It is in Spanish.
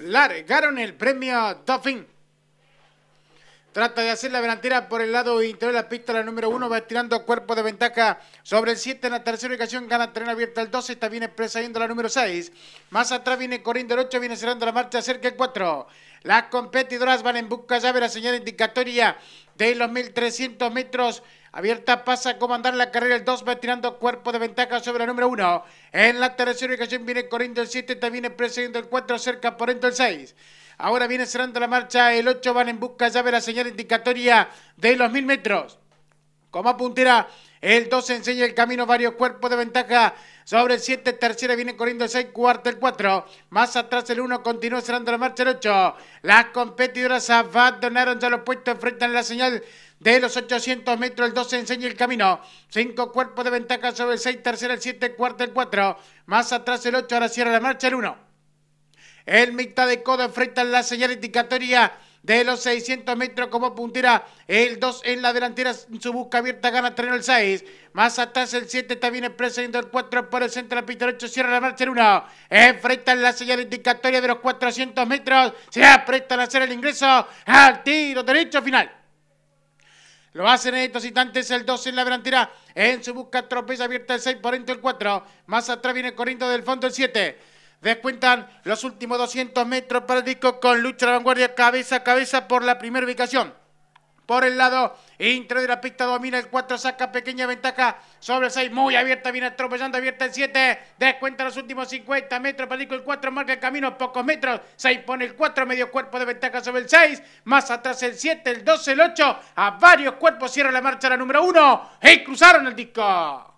largaron el premio Dauphin Trata de hacer la delantera por el lado interior de la pista, la número uno va tirando cuerpo de ventaja sobre el 7 en la tercera ubicación, gana tren abierta el 12, está bien expresa la número 6. Más atrás viene corriendo el 8, viene cerrando la marcha, cerca el 4. Las competidoras van en busca ya llave, la señal indicatoria de los 1300 metros. Abierta pasa a comandar la carrera el 2, va tirando cuerpo de ventaja sobre la número uno. En la tercera ubicación viene corriendo el 7, está viene presidiendo el 4, cerca por dentro el 6. Ahora viene cerrando la marcha. El 8 van en busca ya de la señal indicatoria de los 1000 metros. Como puntera, el 2 enseña el camino, varios cuerpos de ventaja. Sobre el 7, tercera viene corriendo el 6, cuarto el 4. Más atrás el 1, continúa cerrando la marcha el 8. Las competidoras abandonaron ya los puestos, enfrentan la señal de los 800 metros, el 2 enseña el camino. 5 cuerpos de ventaja sobre el 6, tercera el 7, cuarto el 4. Más atrás el 8, ahora cierra la marcha el 1. El mitad de Codo enfrenta la señal indicatoria de los 600 metros como puntera. El 2 en la delantera, en su busca abierta, gana terreno el 6. Más atrás el 7 está bien presidiendo el 4 por el centro, de la pista el 8, cierra la marcha el 1. Enfrenta la señal indicatoria de los 400 metros. Se apretan a hacer el ingreso al tiro derecho final. Lo hacen en estos instantes el 2 en la delantera. En su busca tropeza abierta el 6 por dentro el 4. Más atrás viene corriendo del fondo el 7. Descuentan los últimos 200 metros para el disco con lucha de vanguardia cabeza a cabeza por la primera ubicación. Por el lado intro de la pista domina el 4, saca pequeña ventaja sobre el 6, muy abierta, viene atropellando, abierta el 7, descuenta los últimos 50 metros, para el 4, marca el camino, pocos metros, 6 pone el 4, medio cuerpo de ventaja sobre el 6, más atrás el 7, el 12, el 8, a varios cuerpos cierra la marcha la número 1 y cruzaron el disco.